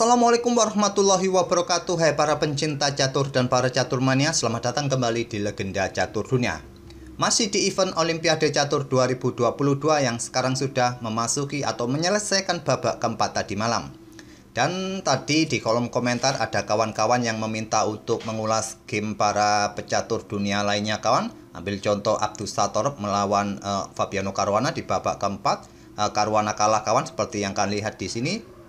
Assalamualaikum warahmatullahi wabarakatuh Hai para pencinta catur dan para catur mania Selamat datang kembali di Legenda Catur Dunia Masih di event Olimpiade Catur 2022 yang sekarang sudah memasuki atau menyelesaikan babak keempat tadi malam Dan tadi di kolom komentar ada kawan-kawan yang meminta untuk mengulas game para pecatur dunia lainnya kawan Ambil contoh Abdus Sator melawan uh, Fabiano Caruana di babak keempat Karwana eh, kalah kawan seperti yang kalian lihat di sini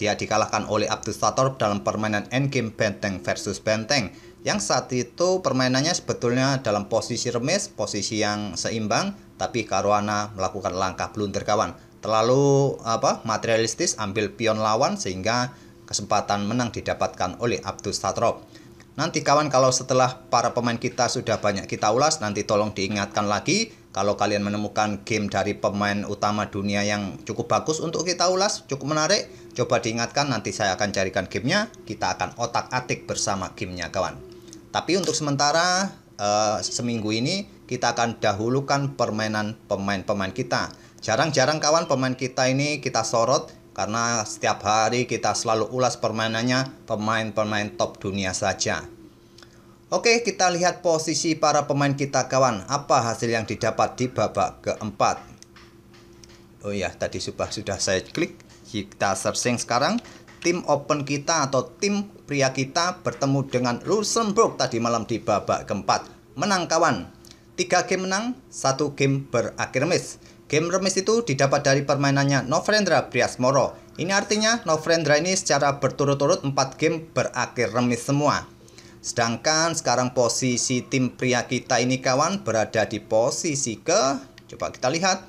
dia dikalahkan oleh Abdus Sator dalam permainan endgame Benteng versus Benteng yang saat itu permainannya sebetulnya dalam posisi remis, posisi yang seimbang, tapi Karwana melakukan langkah blunder kawan. Terlalu apa materialistis ambil pion lawan sehingga kesempatan menang didapatkan oleh Abdus Satrop. Nanti kawan kalau setelah para pemain kita sudah banyak kita ulas, nanti tolong diingatkan lagi kalau kalian menemukan game dari pemain utama dunia yang cukup bagus untuk kita ulas, cukup menarik, coba diingatkan nanti saya akan carikan gamenya, kita akan otak-atik bersama gamenya kawan. Tapi untuk sementara, uh, seminggu ini kita akan dahulukan permainan pemain-pemain kita. Jarang-jarang kawan pemain kita ini kita sorot, karena setiap hari kita selalu ulas permainannya pemain-pemain top dunia saja. Oke, kita lihat posisi para pemain kita kawan. Apa hasil yang didapat di babak keempat? Oh ya, tadi sudah sudah saya klik. Kita searching sekarang tim open kita atau tim pria kita bertemu dengan Luxembourg tadi malam di babak keempat. Menang kawan. Tiga game menang, satu game berakhir remis. Game remis itu didapat dari permainannya Novrendra Priasmoro. Ini artinya Novrendra ini secara berturut-turut 4 game berakhir remis semua. Sedangkan sekarang posisi tim pria kita ini kawan berada di posisi ke Coba kita lihat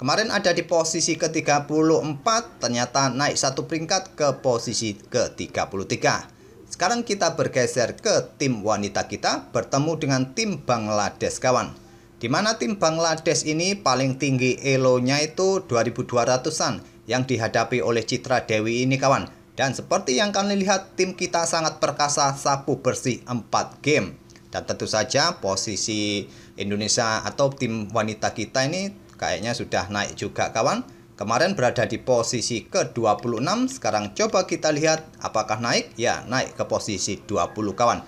Kemarin ada di posisi ke-34 Ternyata naik satu peringkat ke posisi ke-33 Sekarang kita bergeser ke tim wanita kita Bertemu dengan tim Bangladesh kawan di mana tim Bangladesh ini paling tinggi elonya itu 2200an Yang dihadapi oleh Citra Dewi ini kawan dan seperti yang kalian lihat, tim kita sangat perkasa sapu bersih 4 game. Dan tentu saja posisi Indonesia atau tim wanita kita ini kayaknya sudah naik juga kawan. Kemarin berada di posisi ke-26, sekarang coba kita lihat apakah naik? Ya, naik ke posisi 20 kawan.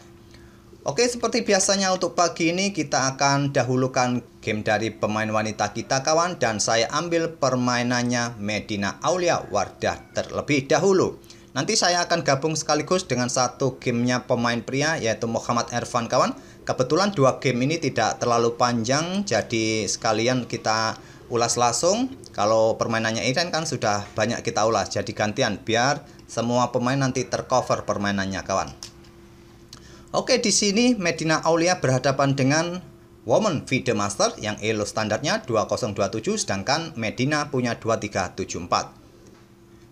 Oke, seperti biasanya untuk pagi ini kita akan dahulukan game dari pemain wanita kita kawan dan saya ambil permainannya Medina Aulia Wardah terlebih dahulu. Nanti saya akan gabung sekaligus dengan satu gamenya pemain pria yaitu Muhammad Ervan kawan. Kebetulan dua game ini tidak terlalu panjang jadi sekalian kita ulas langsung. Kalau permainannya Iren kan sudah banyak kita ulas jadi gantian biar semua pemain nanti tercover permainannya kawan. Oke di sini Medina Aulia berhadapan dengan Woman Feed Master yang elo standarnya 2027 sedangkan Medina punya 2374.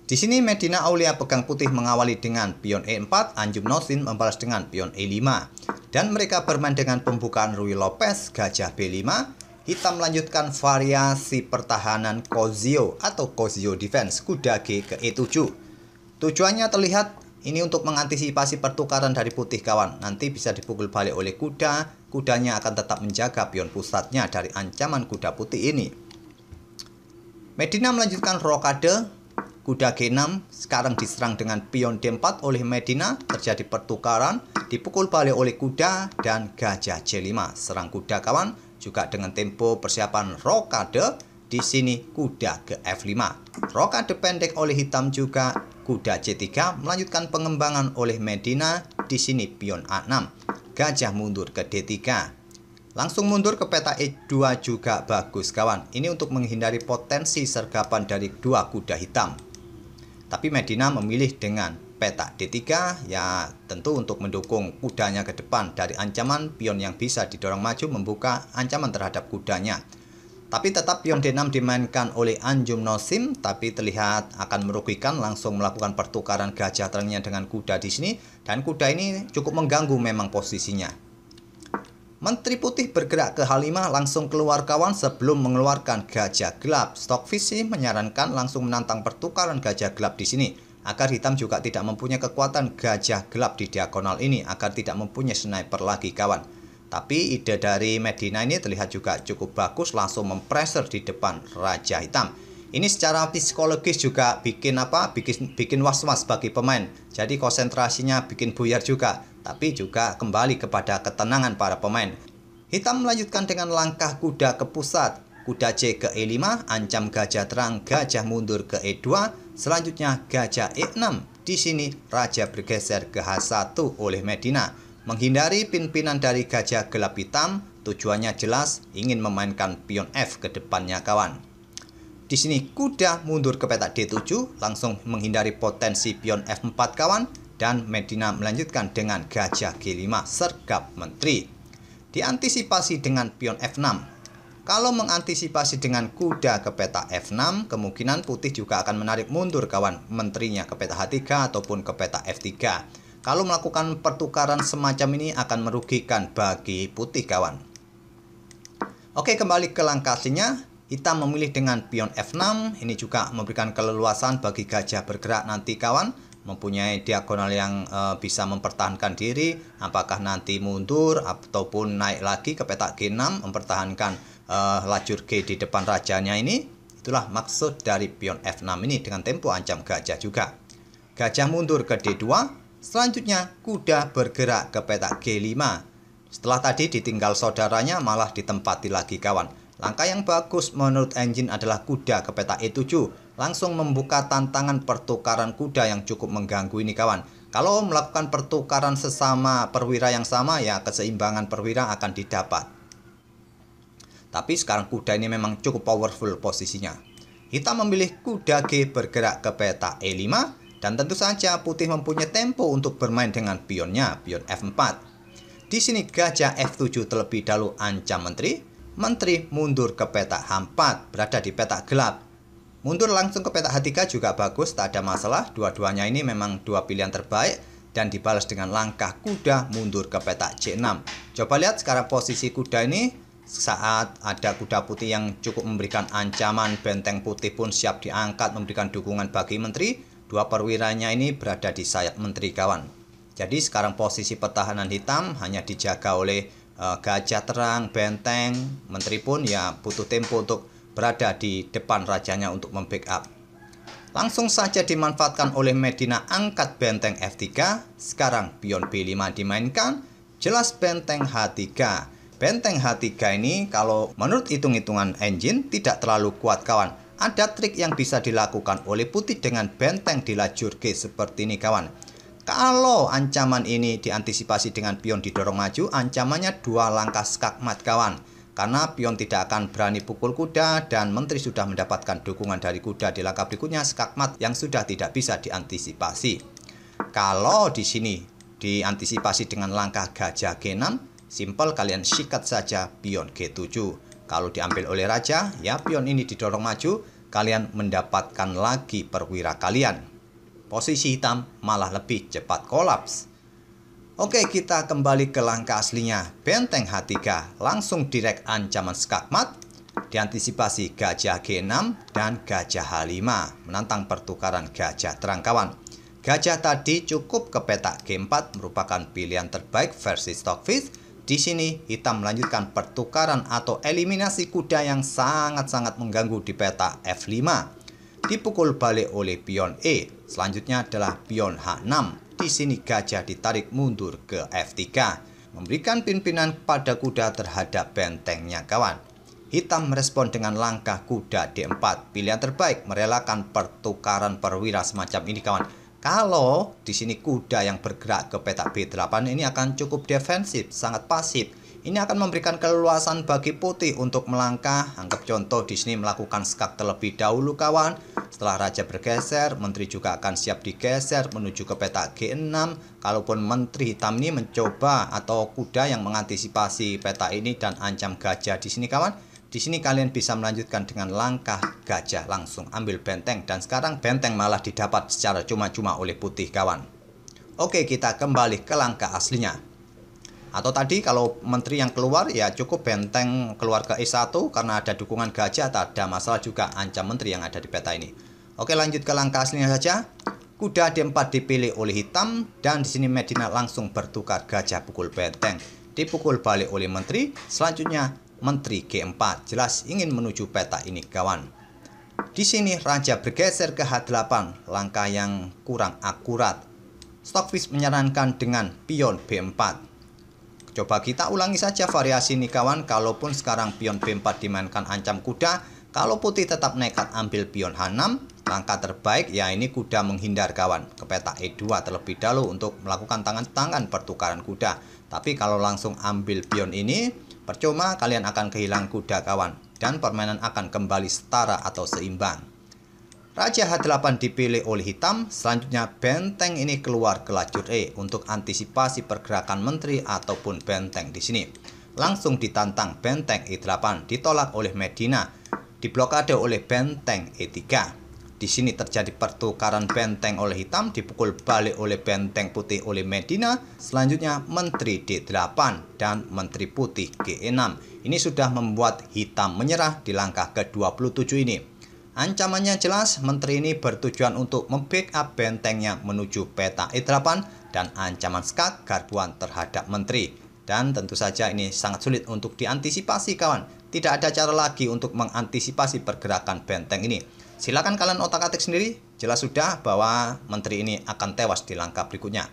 Di sini Medina Aulia pegang putih mengawali dengan pion E4, Anjum Nosin membalas dengan pion E5. Dan mereka bermain dengan pembukaan Rui Lopez, Gajah B5. Hitam melanjutkan variasi pertahanan Kozio atau Kozio Defense, kuda G ke E7. Tujuannya terlihat ini untuk mengantisipasi pertukaran dari putih kawan. Nanti bisa dipukul balik oleh kuda. Kudanya akan tetap menjaga pion pusatnya dari ancaman kuda putih ini. Medina melanjutkan rokade Kuda G6 sekarang diserang dengan pion D4 oleh Medina, terjadi pertukaran, dipukul balik oleh kuda dan gajah C5. Serang kuda kawan juga dengan tempo persiapan rokade, di sini kuda ke F5. Rokade pendek oleh hitam juga, kuda C3 melanjutkan pengembangan oleh Medina, di sini pion A6. Gajah mundur ke D3. Langsung mundur ke peta E2 juga bagus kawan. Ini untuk menghindari potensi sergapan dari dua kuda hitam. Tapi Medina memilih dengan peta D3 ya tentu untuk mendukung kudanya ke depan dari ancaman pion yang bisa didorong maju membuka ancaman terhadap kudanya. Tapi tetap pion D6 dimainkan oleh Anjum Nosim, tapi terlihat akan merugikan langsung melakukan pertukaran gajah terangnya dengan kuda di sini. Dan kuda ini cukup mengganggu memang posisinya. Menteri Putih bergerak ke Halimah langsung keluar kawan sebelum mengeluarkan gajah gelap. Stok visi menyarankan langsung menantang pertukaran gajah gelap di sini agar hitam juga tidak mempunyai kekuatan gajah gelap di diagonal ini agar tidak mempunyai sniper lagi kawan. Tapi ide dari Medina ini terlihat juga cukup bagus langsung mempressure di depan Raja Hitam. Ini secara psikologis juga bikin apa? Bikin bikin was-was bagi pemain. Jadi konsentrasinya bikin buyar juga, tapi juga kembali kepada ketenangan para pemain. Hitam melanjutkan dengan langkah kuda ke pusat. Kuda C ke E5, ancam gajah terang, gajah mundur ke E2, selanjutnya gajah E6. Di sini raja bergeser ke H1 oleh Medina. Menghindari pimpinan dari gajah gelap hitam, tujuannya jelas ingin memainkan pion F ke depannya kawan. Di sini kuda mundur ke petak D7, langsung menghindari potensi pion F4 kawan, dan Medina melanjutkan dengan gajah G5 sergap menteri. Diantisipasi dengan pion F6. Kalau mengantisipasi dengan kuda ke peta F6, kemungkinan putih juga akan menarik mundur kawan menterinya ke peta H3 ataupun ke peta F3. Kalau melakukan pertukaran semacam ini akan merugikan bagi putih kawan. Oke, kembali ke langkah aslinya. Kita memilih dengan pion F6, ini juga memberikan keleluasan bagi gajah bergerak nanti kawan, mempunyai diagonal yang e, bisa mempertahankan diri, apakah nanti mundur ataupun naik lagi ke petak G6 mempertahankan e, lajur G di depan rajanya ini. Itulah maksud dari pion F6 ini dengan tempo ancam gajah juga. Gajah mundur ke D2, selanjutnya kuda bergerak ke petak G5. Setelah tadi ditinggal saudaranya malah ditempati lagi kawan. Langkah yang bagus menurut engine adalah kuda ke peta E7 Langsung membuka tantangan pertukaran kuda yang cukup mengganggu ini kawan Kalau melakukan pertukaran sesama perwira yang sama ya keseimbangan perwira akan didapat Tapi sekarang kuda ini memang cukup powerful posisinya Kita memilih kuda G bergerak ke peta E5 Dan tentu saja putih mempunyai tempo untuk bermain dengan pionnya, pion F4 di sini gajah F7 terlebih dahulu ancam menteri menteri mundur ke petak h berada di petak gelap. Mundur langsung ke petak H3 juga bagus, tak ada masalah. Dua-duanya ini memang dua pilihan terbaik dan dibalas dengan langkah kuda mundur ke petak C6. Coba lihat sekarang posisi kuda ini saat ada kuda putih yang cukup memberikan ancaman, benteng putih pun siap diangkat memberikan dukungan bagi menteri. Dua perwiranya ini berada di sayap menteri kawan. Jadi sekarang posisi pertahanan hitam hanya dijaga oleh Eh, gajah terang, benteng, menteri pun ya butuh tempo untuk berada di depan rajanya untuk membackup. Langsung saja dimanfaatkan oleh Medina angkat benteng F3, sekarang pion B5 dimainkan, jelas benteng H3. Benteng H3 ini kalau menurut hitung-hitungan engine tidak terlalu kuat kawan. Ada trik yang bisa dilakukan oleh putih dengan benteng di lajur G seperti ini kawan. Kalau ancaman ini diantisipasi dengan pion didorong maju, ancamannya dua langkah skakmat kawan. Karena pion tidak akan berani pukul kuda dan menteri sudah mendapatkan dukungan dari kuda di langkah berikutnya skakmat yang sudah tidak bisa diantisipasi. Kalau di sini diantisipasi dengan langkah gajah G6, simpel kalian sikat saja pion G7. Kalau diambil oleh raja, ya pion ini didorong maju, kalian mendapatkan lagi perwira kalian posisi hitam malah lebih cepat kolaps. Oke, kita kembali ke langkah aslinya. Benteng H3 langsung direk ancaman skakmat, diantisipasi gajah G6 dan gajah H5, menantang pertukaran gajah terangkawan. Gajah tadi cukup ke petak G4 merupakan pilihan terbaik versi Stockfish. Di sini, hitam melanjutkan pertukaran atau eliminasi kuda yang sangat-sangat mengganggu di petak F5 dipukul balik oleh pion E. Selanjutnya adalah pion H6. Di sini gajah ditarik mundur ke F3, memberikan pimpinan pada kuda terhadap bentengnya kawan. Hitam merespon dengan langkah kuda D4. Pilihan terbaik merelakan pertukaran perwira semacam ini kawan. Kalau di sini kuda yang bergerak ke petak B8 ini akan cukup defensif, sangat pasif ini akan memberikan keleluasan bagi putih untuk melangkah. Anggap contoh Disney melakukan skak terlebih dahulu kawan. Setelah raja bergeser, menteri juga akan siap digeser menuju ke peta G6. Kalaupun menteri hitam ini mencoba atau kuda yang mengantisipasi peta ini dan ancam gajah di sini kawan. Di sini kalian bisa melanjutkan dengan langkah gajah langsung ambil benteng dan sekarang benteng malah didapat secara cuma-cuma oleh putih kawan. Oke kita kembali ke langkah aslinya. Atau tadi kalau menteri yang keluar ya cukup benteng keluar ke e 1 karena ada dukungan gajah tak ada masalah juga ancam menteri yang ada di peta ini. Oke lanjut ke langkah aslinya saja. Kuda D4 dipilih oleh hitam dan di sini Medina langsung bertukar gajah pukul benteng. Dipukul balik oleh menteri, selanjutnya menteri G4 jelas ingin menuju peta ini kawan. Di sini raja bergeser ke H8, langkah yang kurang akurat. Stockfish menyarankan dengan pion B4 Coba kita ulangi saja variasi ini kawan. Kalaupun sekarang pion B4 dimainkan ancam kuda, kalau putih tetap nekat ambil pion H6, langkah terbaik ya ini kuda menghindar kawan ke peta E2 terlebih dahulu untuk melakukan tangan-tangan pertukaran kuda. Tapi kalau langsung ambil pion ini, percuma kalian akan kehilangan kuda kawan dan permainan akan kembali setara atau seimbang. Raja H8 dipilih oleh hitam, selanjutnya benteng ini keluar ke lajur E untuk antisipasi pergerakan menteri ataupun benteng di sini. Langsung ditantang benteng E8, ditolak oleh Medina, diblokade oleh benteng E3. Di sini terjadi pertukaran benteng oleh hitam, dipukul balik oleh benteng putih oleh Medina, selanjutnya menteri D8 dan menteri putih G6. Ini sudah membuat hitam menyerah di langkah ke-27 ini. Ancamannya jelas, menteri ini bertujuan untuk membackup bentengnya menuju peta E8 dan ancaman skak garbuan terhadap menteri. Dan tentu saja ini sangat sulit untuk diantisipasi kawan. Tidak ada cara lagi untuk mengantisipasi pergerakan benteng ini. Silakan kalian otak-atik sendiri, jelas sudah bahwa menteri ini akan tewas di langkah berikutnya.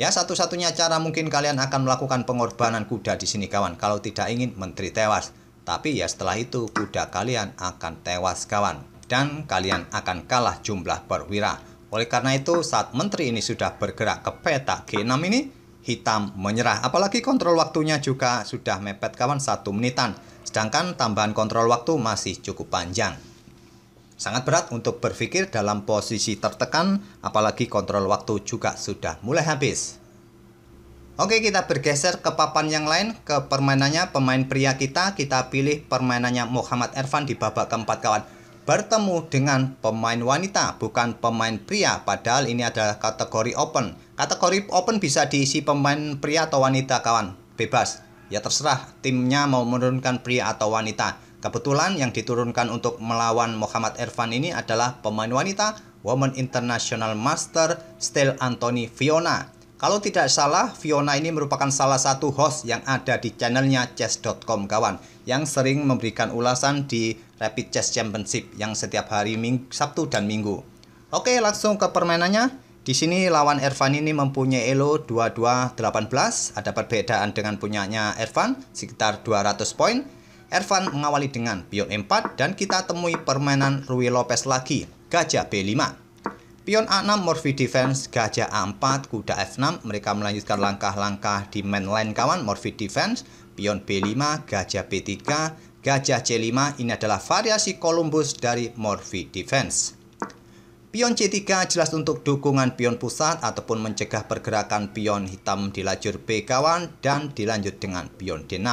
Ya, satu-satunya cara mungkin kalian akan melakukan pengorbanan kuda di sini kawan kalau tidak ingin menteri tewas. Tapi ya setelah itu kuda kalian akan tewas kawan dan kalian akan kalah jumlah perwira. Oleh karena itu saat menteri ini sudah bergerak ke peta G6 ini hitam menyerah. Apalagi kontrol waktunya juga sudah mepet kawan satu menitan. Sedangkan tambahan kontrol waktu masih cukup panjang. Sangat berat untuk berpikir dalam posisi tertekan, apalagi kontrol waktu juga sudah mulai habis. Oke, kita bergeser ke papan yang lain, ke permainannya pemain pria kita. Kita pilih permainannya Muhammad Ervan di babak keempat kawan. Bertemu dengan pemain wanita, bukan pemain pria. Padahal ini adalah kategori open. Kategori open bisa diisi pemain pria atau wanita kawan. Bebas. Ya terserah timnya mau menurunkan pria atau wanita. Kebetulan yang diturunkan untuk melawan Muhammad Ervan ini adalah pemain wanita Women International Master Stel Anthony Fiona kalau tidak salah, Fiona ini merupakan salah satu host yang ada di channelnya chess.com kawan yang sering memberikan ulasan di Rapid Chess Championship yang setiap hari ming Sabtu dan Minggu. Oke, langsung ke permainannya. Di sini lawan Ervan ini mempunyai elo 2218, ada perbedaan dengan punyanya Ervan sekitar 200 poin. Ervan mengawali dengan pion 4 dan kita temui permainan Rui Lopez lagi, gajah B5. Pion A6, Morphy Defense, Gajah A4, Kuda F6, mereka melanjutkan langkah-langkah di main line kawan Morphy Defense, Pion B5, Gajah B3, Gajah C5, ini adalah variasi Columbus dari Morphy Defense. Pion C3 jelas untuk dukungan pion pusat ataupun mencegah pergerakan pion hitam di lajur B kawan dan dilanjut dengan pion D6.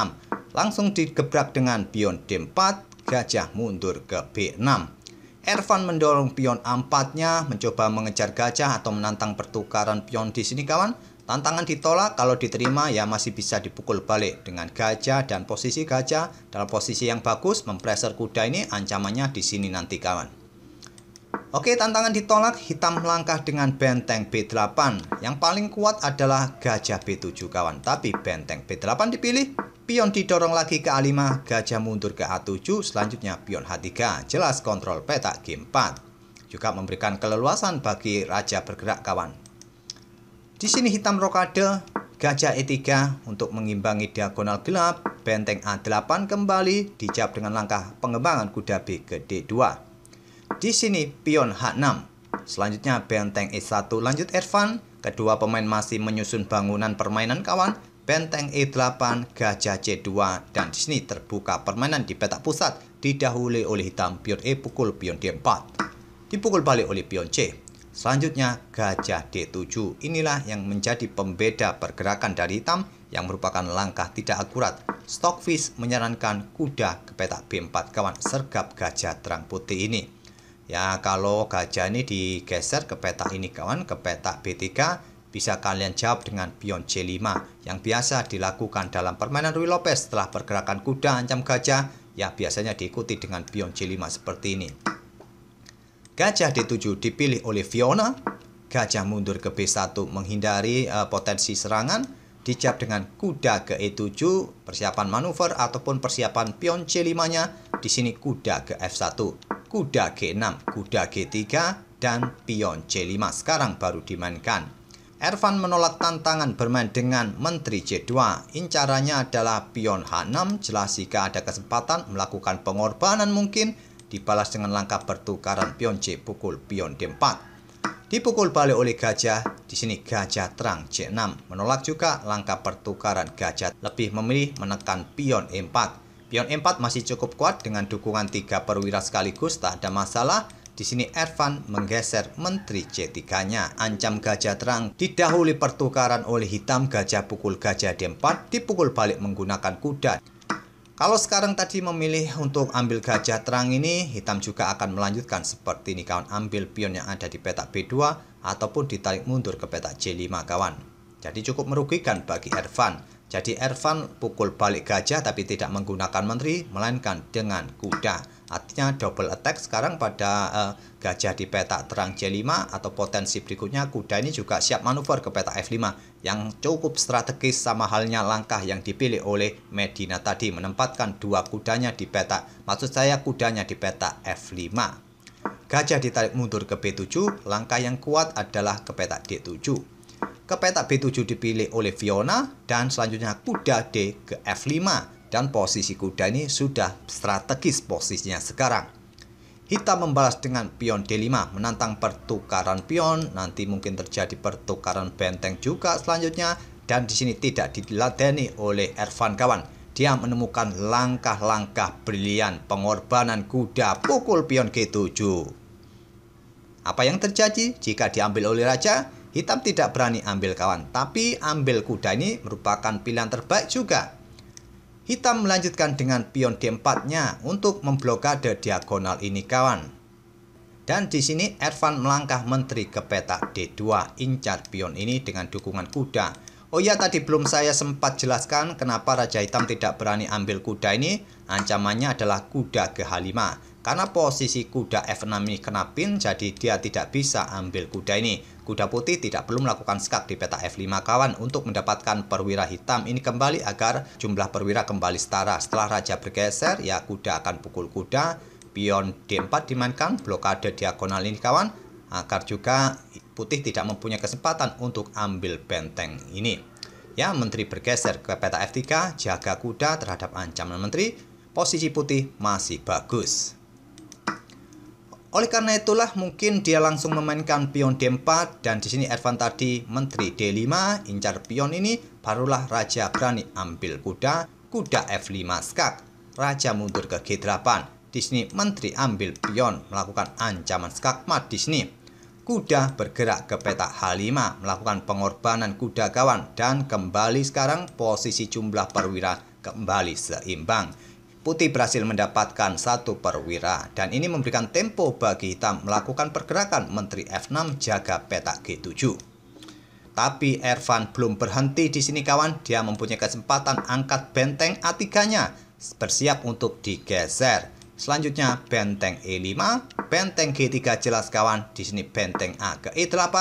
Langsung digebrak dengan pion D4, gajah mundur ke B6. Ervan mendorong pion A4-nya mencoba mengejar gajah atau menantang pertukaran pion di sini kawan. Tantangan ditolak, kalau diterima ya masih bisa dipukul balik dengan gajah dan posisi gajah dalam posisi yang bagus mempreser kuda ini ancamannya di sini nanti kawan. Oke, tantangan ditolak hitam melangkah dengan benteng B8. Yang paling kuat adalah gajah B7 kawan. Tapi benteng B8 dipilih, pion didorong lagi ke A5, gajah mundur ke A7, selanjutnya pion H3. Jelas kontrol petak G4. Juga memberikan keleluasan bagi raja bergerak kawan. Di sini hitam rokade, gajah E3 untuk mengimbangi diagonal gelap, benteng A8 kembali dijawab dengan langkah pengembangan kuda B ke D2. Di sini pion H6. Selanjutnya benteng E1 lanjut Ervan. Kedua pemain masih menyusun bangunan permainan kawan. Benteng E8, gajah C2, dan di sini terbuka permainan di petak pusat. Didahului oleh hitam pion E pukul pion D4. Dipukul balik oleh pion C. Selanjutnya gajah D7 inilah yang menjadi pembeda pergerakan dari hitam yang merupakan langkah tidak akurat. Stockfish menyarankan kuda ke petak B4 kawan sergap gajah terang putih ini. Ya, kalau gajah ini digeser ke peta ini kawan, ke peta B3, bisa kalian jawab dengan pion C5 yang biasa dilakukan dalam permainan Rui Lopez setelah pergerakan kuda ancam gajah yang biasanya diikuti dengan pion C5 seperti ini. Gajah D7 dipilih oleh Fiona, gajah mundur ke B1 menghindari uh, potensi serangan, dicap dengan kuda ke E7, persiapan manuver ataupun persiapan pion C5-nya, di sini kuda ke F1 kuda G6, kuda G3, dan pion C5 sekarang baru dimainkan. Ervan menolak tantangan bermain dengan menteri C2. Incarannya adalah pion H6, jelas jika ada kesempatan melakukan pengorbanan mungkin dibalas dengan langkah pertukaran pion C pukul pion D4. Dipukul balik oleh gajah, di sini gajah terang C6 menolak juga langkah pertukaran gajah lebih memilih menekan pion E4. Pion E4 masih cukup kuat dengan dukungan tiga perwira sekaligus tak ada masalah. Di sini Ervan menggeser menteri C3-nya. Ancam gajah terang didahului pertukaran oleh hitam gajah pukul gajah D4 dipukul balik menggunakan kuda. Kalau sekarang tadi memilih untuk ambil gajah terang ini, hitam juga akan melanjutkan seperti ini kawan ambil pion yang ada di petak B2 ataupun ditarik mundur ke petak C5 kawan. Jadi cukup merugikan bagi Ervan. Jadi Ervan pukul balik gajah tapi tidak menggunakan menteri, melainkan dengan kuda. Artinya double attack sekarang pada uh, gajah di petak terang C5 atau potensi berikutnya kuda ini juga siap manuver ke petak F5 yang cukup strategis sama halnya langkah yang dipilih oleh Medina tadi menempatkan dua kudanya di petak. Maksud saya kudanya di petak F5. Gajah ditarik mundur ke B7, langkah yang kuat adalah ke petak D7. Ke petak B7 dipilih oleh Fiona dan selanjutnya kuda D ke F5 dan posisi kuda ini sudah strategis posisinya sekarang. Hitam membalas dengan pion D5 menantang pertukaran pion, nanti mungkin terjadi pertukaran benteng juga selanjutnya dan di sini tidak diladeni oleh Ervan kawan. Dia menemukan langkah-langkah brilian pengorbanan kuda pukul pion G7. Apa yang terjadi jika diambil oleh raja? Hitam tidak berani ambil kawan, tapi ambil kuda ini merupakan pilihan terbaik juga. Hitam melanjutkan dengan pion D4-nya untuk memblokade diagonal ini kawan. Dan di sini Ervan melangkah menteri ke petak D2 incar pion ini dengan dukungan kuda. Oh ya tadi belum saya sempat jelaskan kenapa Raja Hitam tidak berani ambil kuda ini. Ancamannya adalah kuda ke h 5 karena posisi kuda F6 ini kena pin, jadi dia tidak bisa ambil kuda ini. Kuda putih tidak perlu melakukan skak di peta F5 kawan untuk mendapatkan perwira hitam ini kembali agar jumlah perwira kembali setara. Setelah raja bergeser, ya kuda akan pukul kuda, pion D4 dimainkan, blokade diagonal ini kawan, agar juga putih tidak mempunyai kesempatan untuk ambil benteng ini. Ya, menteri bergeser ke peta F3, jaga kuda terhadap ancaman menteri, posisi putih masih bagus. Oleh karena itulah mungkin dia langsung memainkan pion D4 dan di sini Ervan tadi menteri D5 incar pion ini barulah raja berani ambil kuda, kuda F5 skak. Raja mundur ke G8. Di sini menteri ambil pion melakukan ancaman skakmat di sini. Kuda bergerak ke petak H5 melakukan pengorbanan kuda kawan dan kembali sekarang posisi jumlah perwira kembali seimbang. Putih berhasil mendapatkan satu perwira dan ini memberikan tempo bagi Hitam melakukan pergerakan Menteri F6 jaga petak G7. Tapi Ervan belum berhenti di sini kawan, dia mempunyai kesempatan angkat benteng A3-nya bersiap untuk digeser. Selanjutnya benteng E5, benteng G3 jelas kawan, di sini benteng A ke E8,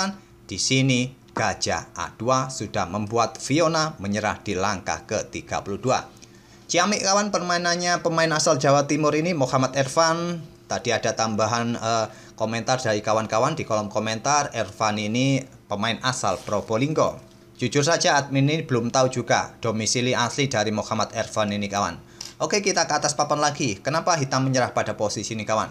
di sini gajah A2 sudah membuat Fiona menyerah di langkah ke-32. Ciamik kawan permainannya pemain asal Jawa Timur ini Muhammad Ervan. Tadi ada tambahan uh, komentar dari kawan-kawan di kolom komentar Ervan ini pemain asal Probolinggo. Jujur saja admin ini belum tahu juga domisili asli dari Muhammad Ervan ini kawan. Oke kita ke atas papan lagi. Kenapa hitam menyerah pada posisi ini kawan?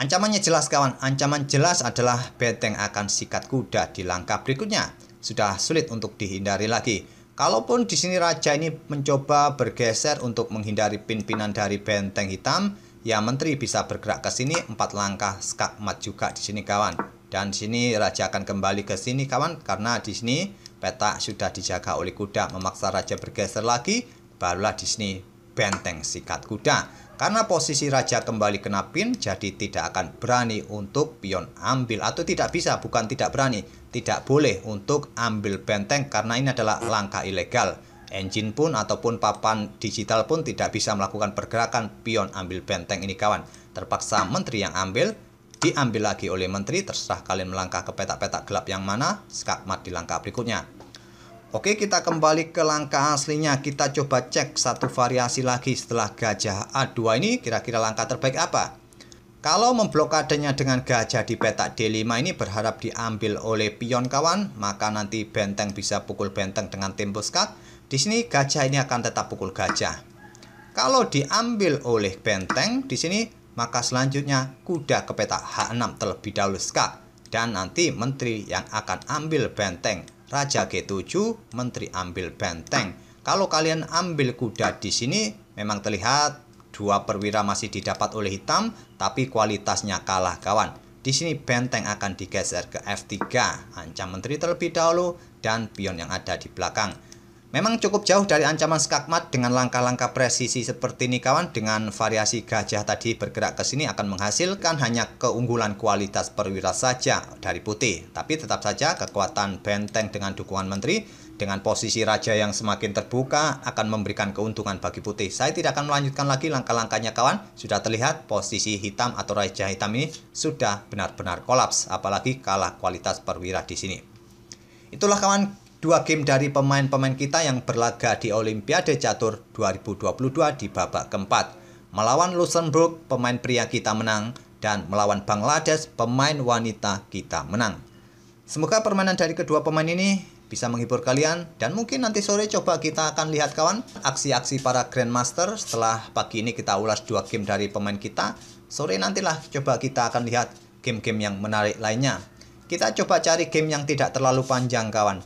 Ancamannya jelas kawan. Ancaman jelas adalah benteng akan sikat kuda di langkah berikutnya. Sudah sulit untuk dihindari lagi. Kalaupun di sini raja ini mencoba bergeser untuk menghindari pimpinan dari benteng hitam, ya menteri bisa bergerak ke sini empat langkah skakmat juga di sini kawan. Dan di sini raja akan kembali ke sini kawan karena di sini peta sudah dijaga oleh kuda memaksa raja bergeser lagi barulah di sini benteng sikat kuda. Karena posisi raja kembali kena pin, jadi tidak akan berani untuk pion ambil atau tidak bisa, bukan tidak berani, tidak boleh untuk ambil benteng karena ini adalah langkah ilegal. Engine pun ataupun papan digital pun tidak bisa melakukan pergerakan pion ambil benteng ini kawan. Terpaksa menteri yang ambil, diambil lagi oleh menteri, terserah kalian melangkah ke petak-petak gelap yang mana, skakmat di langkah berikutnya. Oke, kita kembali ke langkah aslinya. Kita coba cek satu variasi lagi setelah gajah A2 ini kira-kira langkah terbaik apa? Kalau memblokadenya dengan gajah di petak D5 ini berharap diambil oleh pion kawan, maka nanti benteng bisa pukul benteng dengan tempo skat. Di sini gajah ini akan tetap pukul gajah. Kalau diambil oleh benteng di sini, maka selanjutnya kuda ke petak H6 terlebih dahulu skat dan nanti menteri yang akan ambil benteng Raja G7, menteri ambil benteng. Kalau kalian ambil kuda di sini, memang terlihat dua perwira masih didapat oleh hitam, tapi kualitasnya kalah kawan. Di sini benteng akan digeser ke F3, ancam menteri terlebih dahulu, dan pion yang ada di belakang. Memang cukup jauh dari ancaman skakmat dengan langkah-langkah presisi seperti ini kawan dengan variasi gajah tadi bergerak ke sini akan menghasilkan hanya keunggulan kualitas perwira saja dari putih. Tapi tetap saja kekuatan benteng dengan dukungan menteri dengan posisi raja yang semakin terbuka akan memberikan keuntungan bagi putih. Saya tidak akan melanjutkan lagi langkah-langkahnya kawan. Sudah terlihat posisi hitam atau raja hitam ini sudah benar-benar kolaps apalagi kalah kualitas perwira di sini. Itulah kawan dua game dari pemain-pemain kita yang berlaga di Olimpiade Catur 2022 di babak keempat. Melawan Luxembourg, pemain pria kita menang, dan melawan Bangladesh, pemain wanita kita menang. Semoga permainan dari kedua pemain ini bisa menghibur kalian, dan mungkin nanti sore coba kita akan lihat kawan aksi-aksi para Grandmaster setelah pagi ini kita ulas dua game dari pemain kita. Sore nantilah coba kita akan lihat game-game yang menarik lainnya. Kita coba cari game yang tidak terlalu panjang kawan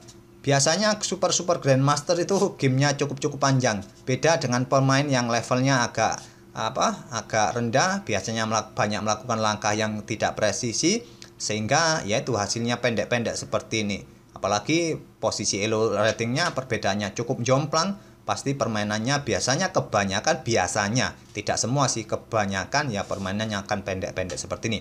Biasanya Super Super Grandmaster itu gamenya cukup-cukup panjang. Beda dengan pemain yang levelnya agak apa agak rendah biasanya melak banyak melakukan langkah yang tidak presisi sehingga yaitu hasilnya pendek-pendek seperti ini apalagi posisi elo ratingnya perbedaannya cukup jomplang pasti permainannya biasanya kebanyakan biasanya tidak semua sih kebanyakan ya permainannya akan pendek-pendek seperti ini